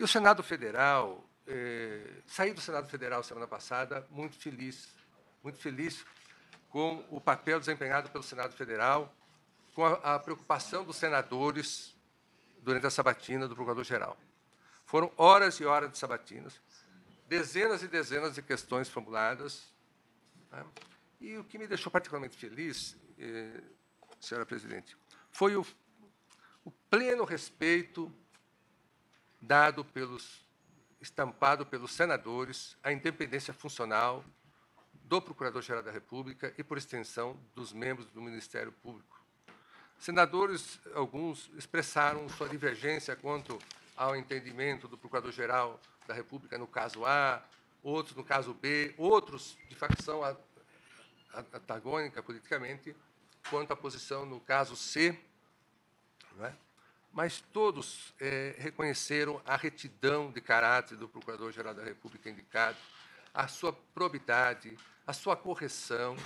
E o Senado Federal, eh, saí do Senado Federal semana passada muito feliz, muito feliz com o papel desempenhado pelo Senado Federal, com a, a preocupação dos senadores durante a sabatina do Procurador-Geral. Foram horas e horas de sabatinas, dezenas e dezenas de questões formuladas. Né? E o que me deixou particularmente feliz, eh, senhora presidente, foi o, o pleno respeito dado pelos estampado pelos senadores a independência funcional do Procurador-Geral da República e por extensão dos membros do Ministério Público. Senadores alguns expressaram sua divergência quanto ao entendimento do Procurador-Geral da República no caso A, outros no caso B, outros de facção antagônica politicamente quanto à posição no caso C, não é? mas todos é, reconheceram a retidão de caráter do Procurador-Geral da República indicado, a sua probidade, a sua correção.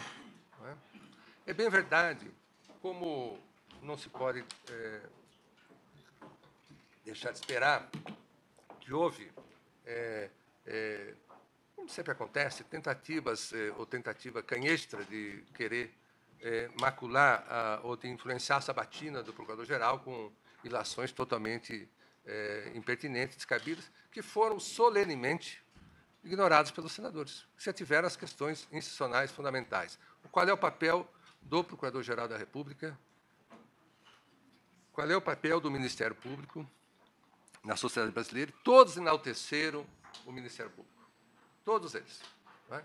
É? é? bem verdade, como não se pode é, deixar de esperar que houve, é, é, como sempre acontece, tentativas é, ou tentativa canhestra de querer macular a, ou de influenciar a sabatina do Procurador-Geral com ilações totalmente é, impertinentes, descabidas, que foram solenemente ignoradas pelos senadores, que se ativeram às questões institucionais fundamentais. Qual é o papel do Procurador-Geral da República? Qual é o papel do Ministério Público na sociedade brasileira? Todos enalteceram o Ministério Público. Todos eles. É?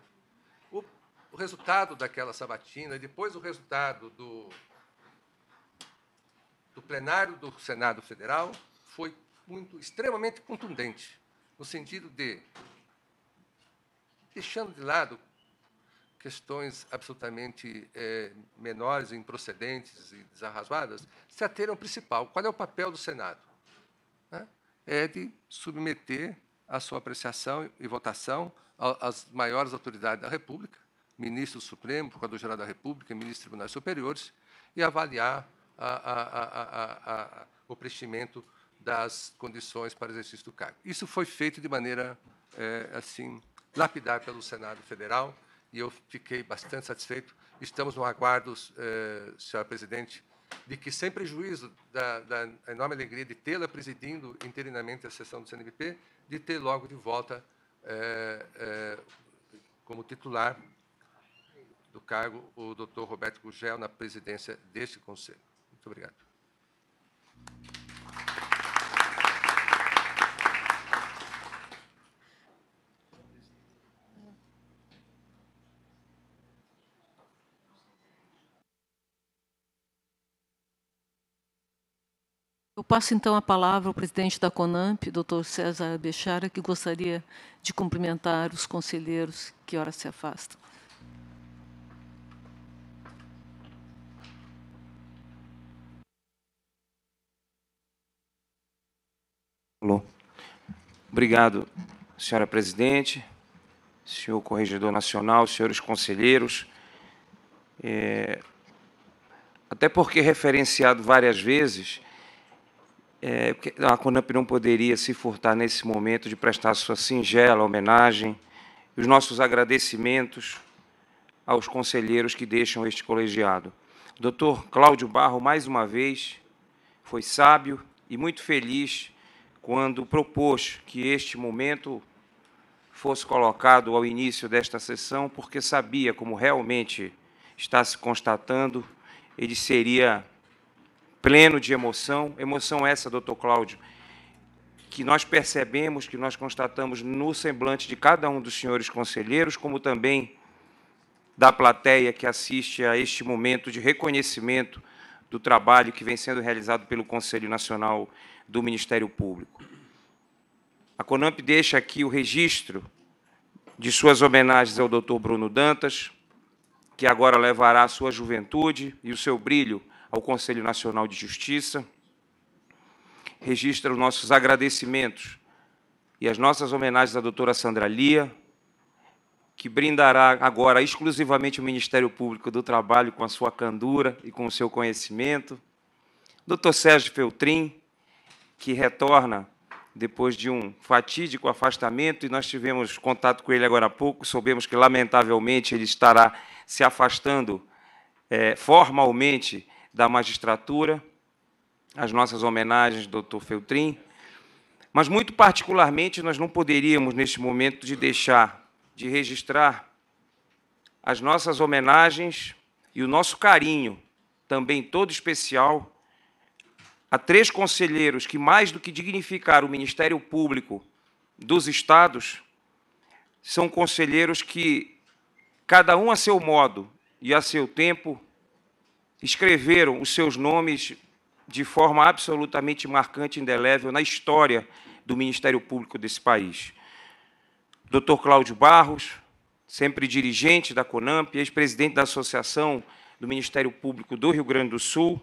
O, o, resultado daquela sabatina, e depois o resultado do, do plenário do Senado Federal foi muito extremamente contundente, no sentido de deixando de lado questões absolutamente é, menores, improcedentes e desarrazoadas, se ateram ao principal. Qual é o papel do Senado? Né? É de submeter a sua apreciação e votação às maiores autoridades da República, ministro Supremo, Procurador-Geral da República, ministro de Tribunais Superiores, e avaliar a, a, o preenchimento das condições para exercício do cargo. Isso foi feito de maneira é, assim lapidar pelo Senado Federal e eu fiquei bastante satisfeito. Estamos no aguardo, eh, senhora presidente, de que, sem prejuízo da, da enorme alegria de tê-la presidindo interinamente a sessão do CNBP, de ter logo de volta eh, eh, como titular do cargo o doutor Roberto Gugel na presidência deste Conselho. Muito obrigado. Eu passo então a palavra ao presidente da CONAMP, Dr. César Bechara, que gostaria de cumprimentar os conselheiros que ora se afastam. Obrigado, senhora presidente, senhor corregedor nacional, senhores conselheiros. É, até porque referenciado várias vezes, é, a CONAP não poderia se furtar nesse momento de prestar sua singela homenagem e os nossos agradecimentos aos conselheiros que deixam este colegiado. Doutor Cláudio Barro, mais uma vez, foi sábio e muito feliz quando propôs que este momento fosse colocado ao início desta sessão, porque sabia, como realmente está se constatando, ele seria pleno de emoção, emoção essa, doutor Cláudio, que nós percebemos, que nós constatamos no semblante de cada um dos senhores conselheiros, como também da plateia que assiste a este momento de reconhecimento do trabalho que vem sendo realizado pelo Conselho Nacional do Ministério Público. A CONAMP deixa aqui o registro de suas homenagens ao Dr. Bruno Dantas, que agora levará a sua juventude e o seu brilho ao Conselho Nacional de Justiça. Registra os nossos agradecimentos e as nossas homenagens à doutora Sandra Lia, que brindará agora exclusivamente o Ministério Público do Trabalho com a sua candura e com o seu conhecimento. Dr. Sérgio Feltrin, que retorna depois de um fatídico afastamento, e nós tivemos contato com ele agora há pouco, soubemos que, lamentavelmente, ele estará se afastando é, formalmente da magistratura. As nossas homenagens, doutor Feltrin. Mas, muito particularmente, nós não poderíamos, neste momento, de deixar de registrar as nossas homenagens e o nosso carinho, também todo especial, a três conselheiros que, mais do que dignificar o Ministério Público dos Estados, são conselheiros que, cada um a seu modo e a seu tempo, escreveram os seus nomes de forma absolutamente marcante e indelével na história do Ministério Público desse país. Dr. Cláudio Barros, sempre dirigente da CONAMP, ex-presidente da Associação do Ministério Público do Rio Grande do Sul.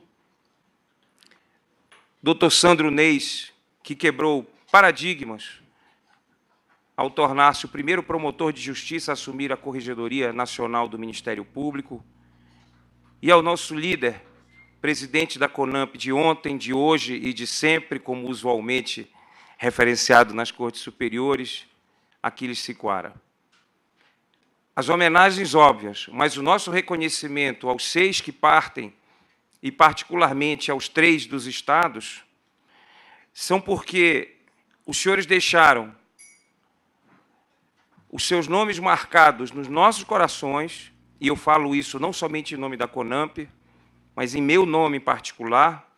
Dr. Sandro Neis, que quebrou paradigmas ao tornar-se o primeiro promotor de justiça a assumir a Corregedoria Nacional do Ministério Público, e ao nosso líder, presidente da CONAMP de ontem, de hoje e de sempre, como usualmente referenciado nas Cortes Superiores, Aquiles Siquara. As homenagens óbvias, mas o nosso reconhecimento aos seis que partem, e particularmente aos três dos estados, são porque os senhores deixaram os seus nomes marcados nos nossos corações, e eu falo isso não somente em nome da CONAMP, mas em meu nome em particular,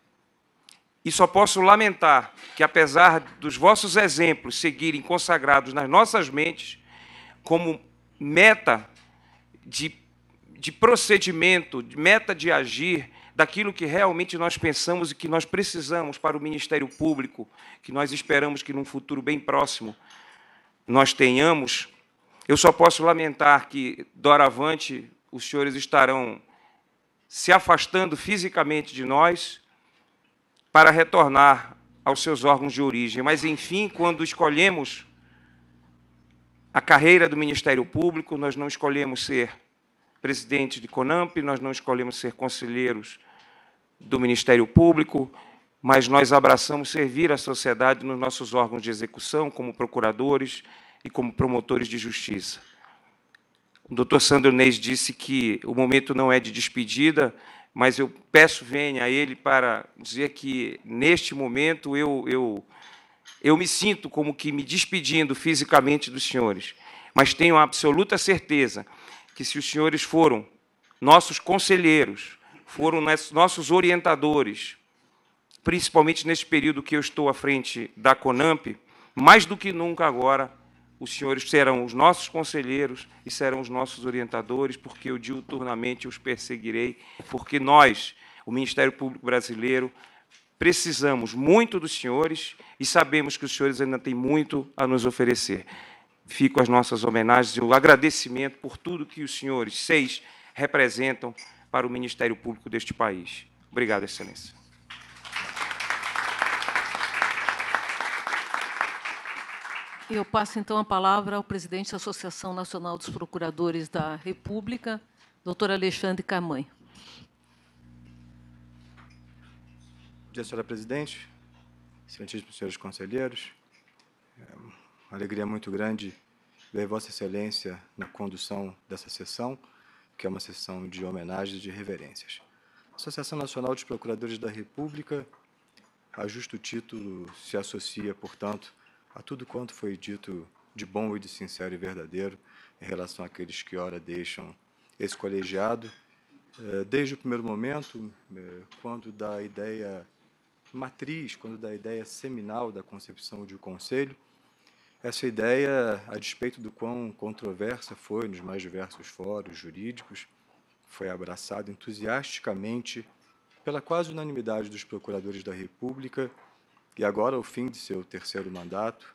e só posso lamentar que, apesar dos vossos exemplos seguirem consagrados nas nossas mentes, como meta de, de procedimento, de meta de agir, daquilo que realmente nós pensamos e que nós precisamos para o Ministério Público, que nós esperamos que num futuro bem próximo nós tenhamos, eu só posso lamentar que, doravante, os senhores estarão se afastando fisicamente de nós para retornar aos seus órgãos de origem. Mas, enfim, quando escolhemos a carreira do Ministério Público, nós não escolhemos ser presidente de CONAMP, nós não escolhemos ser conselheiros do Ministério Público, mas nós abraçamos servir a sociedade nos nossos órgãos de execução, como procuradores e como promotores de justiça. O doutor Sandro Neis disse que o momento não é de despedida, mas eu peço venha a ele para dizer que, neste momento, eu, eu, eu me sinto como que me despedindo fisicamente dos senhores, mas tenho a absoluta certeza que, se os senhores foram nossos conselheiros, foram nossos orientadores, principalmente nesse período que eu estou à frente da CONAMP, mais do que nunca agora, os senhores serão os nossos conselheiros e serão os nossos orientadores, porque eu diuturnamente os perseguirei, porque nós, o Ministério Público Brasileiro, precisamos muito dos senhores e sabemos que os senhores ainda têm muito a nos oferecer. Fico as nossas homenagens e o agradecimento por tudo que os senhores, seis, representam para o Ministério Público deste país. Obrigado, Excelência. Eu passo então a palavra ao presidente da Associação Nacional dos Procuradores da República, doutor Alexandre Camanho. Bom dia, senhora presidente, excelentíssimos senhores conselheiros. É uma alegria muito grande ver Vossa Excelência na condução dessa sessão, que é uma sessão de homenagens e de reverências. A Associação Nacional dos Procuradores da República, a justo título, se associa, portanto, a tudo quanto foi dito de bom e de sincero e verdadeiro em relação àqueles que ora deixam esse colegiado, eh, desde o primeiro momento, eh, quando da ideia matriz, quando da ideia seminal da concepção de um conselho, essa ideia, a despeito do quão controversa foi nos mais diversos fóruns jurídicos, foi abraçada entusiasticamente pela quase unanimidade dos procuradores da República e agora, ao fim de seu terceiro mandato,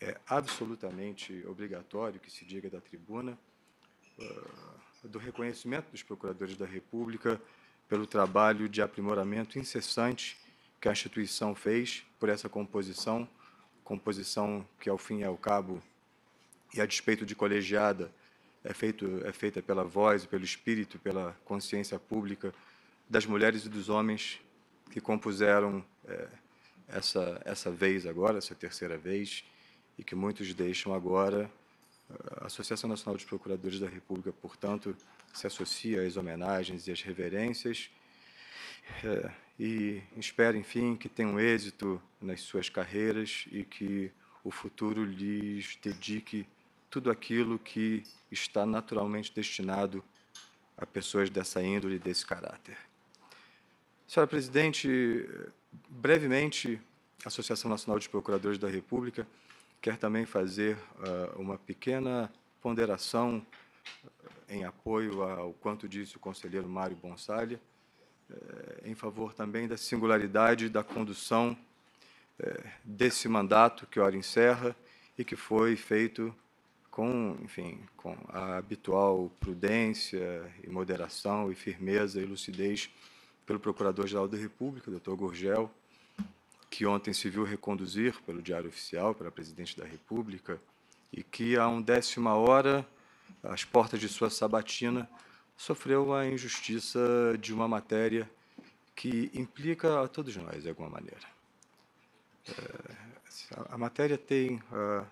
é absolutamente obrigatório que se diga da tribuna uh, do reconhecimento dos procuradores da República pelo trabalho de aprimoramento incessante que a instituição fez por essa composição, composição que ao fim e ao cabo e a despeito de colegiada é, feito, é feita pela voz, pelo espírito, pela consciência pública das mulheres e dos homens que compuseram eh, essa, essa vez agora, essa terceira vez, e que muitos deixam agora. A Associação Nacional dos Procuradores da República, portanto, se associa às homenagens e às reverências é, e espero, enfim, que tenham êxito nas suas carreiras e que o futuro lhes dedique tudo aquilo que está naturalmente destinado a pessoas dessa índole e desse caráter. Senhora Presidente, brevemente, a Associação Nacional de Procuradores da República quer também fazer uh, uma pequena ponderação eh, em apoio ao quanto disse o conselheiro Mário Bonsalha, eh, em favor também da singularidade da condução eh, desse mandato que ora encerra e que foi feito com, enfim, com a habitual prudência e moderação e firmeza e lucidez pelo Procurador-Geral da República, doutor Gurgel, que ontem se viu reconduzir pelo Diário Oficial, pela Presidente da República, e que, a um décima hora, às portas de sua sabatina, sofreu a injustiça de uma matéria que implica a todos nós, de alguma maneira. É, a matéria tem a,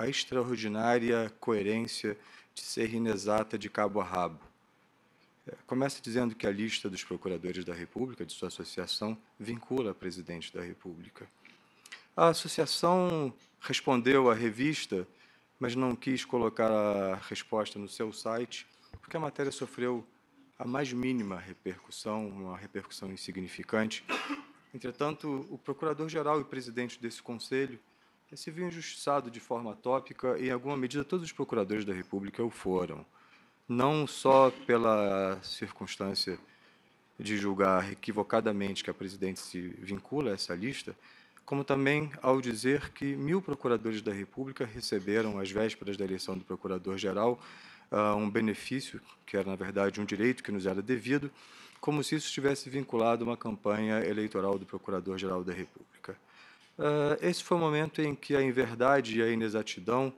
a extraordinária coerência de ser inexata de cabo a rabo Começa dizendo que a lista dos procuradores da República, de sua associação, vincula a presidente da República. A associação respondeu à revista, mas não quis colocar a resposta no seu site, porque a matéria sofreu a mais mínima repercussão, uma repercussão insignificante. Entretanto, o procurador-geral e presidente desse conselho se viu injustiçado de forma tópica e, em alguma medida, todos os procuradores da República o foram não só pela circunstância de julgar equivocadamente que a presidente se vincula a essa lista, como também ao dizer que mil procuradores da República receberam, às vésperas da eleição do procurador-geral, ah, um benefício, que era, na verdade, um direito que nos era devido, como se isso estivesse vinculado a uma campanha eleitoral do Procurador-Geral da República. Ah, esse foi o momento em que a inverdade e a inexatidão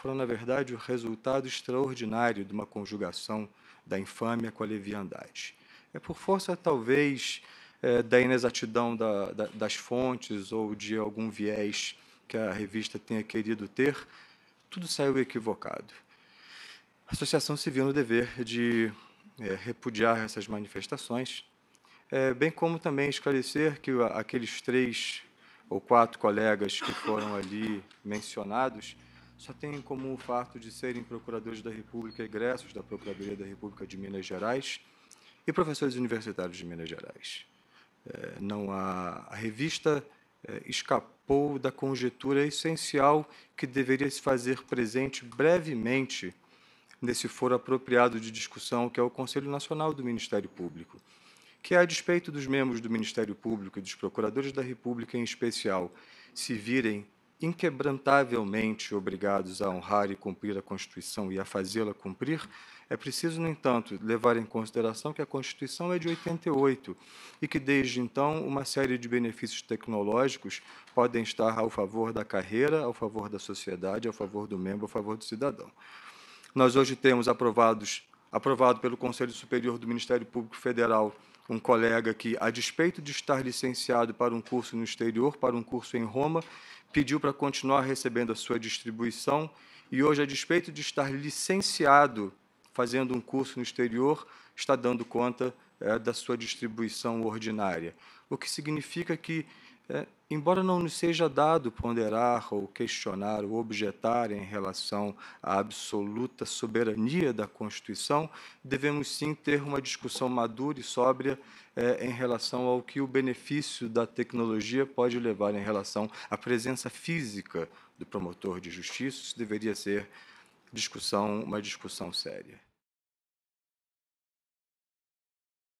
foram, na verdade, o resultado extraordinário de uma conjugação da infâmia com a leviandade. É por força, talvez, é, da inexatidão da, da, das fontes ou de algum viés que a revista tenha querido ter, tudo saiu equivocado. A associação se viu no dever de é, repudiar essas manifestações, é, bem como também esclarecer que aqueles três ou quatro colegas que foram ali mencionados só tem em comum o fato de serem procuradores da República, egressos da Procuradoria da República de Minas Gerais e professores universitários de Minas Gerais. É, não há, a revista é, escapou da conjetura essencial que deveria se fazer presente brevemente nesse foro apropriado de discussão que é o Conselho Nacional do Ministério Público, que, a despeito dos membros do Ministério Público e dos procuradores da República em especial, se virem inquebrantavelmente obrigados a honrar e cumprir a Constituição e a fazê-la cumprir, é preciso, no entanto, levar em consideração que a Constituição é de 88 e que, desde então, uma série de benefícios tecnológicos podem estar ao favor da carreira, ao favor da sociedade, ao favor do membro, ao favor do cidadão. Nós hoje temos aprovados, aprovado pelo Conselho Superior do Ministério Público Federal um colega que, a despeito de estar licenciado para um curso no exterior, para um curso em Roma, pediu para continuar recebendo a sua distribuição e hoje, a despeito de estar licenciado fazendo um curso no exterior, está dando conta é, da sua distribuição ordinária. O que significa que é, embora não nos seja dado ponderar ou questionar ou objetar em relação à absoluta soberania da Constituição, devemos sim ter uma discussão madura e sóbria é, em relação ao que o benefício da tecnologia pode levar em relação à presença física do promotor de justiça. Isso deveria ser discussão, uma discussão séria.